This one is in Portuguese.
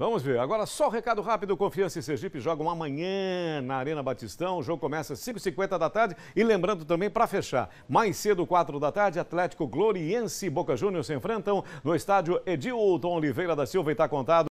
Vamos ver. Agora, só um recado rápido. Confiança e Sergipe jogam amanhã na Arena Batistão. O jogo começa às 5h50 da tarde. E lembrando também, para fechar, mais cedo, 4 da tarde, Atlético Gloriense e Boca Juniors se enfrentam no estádio Edilton Oliveira da Silva e está contado.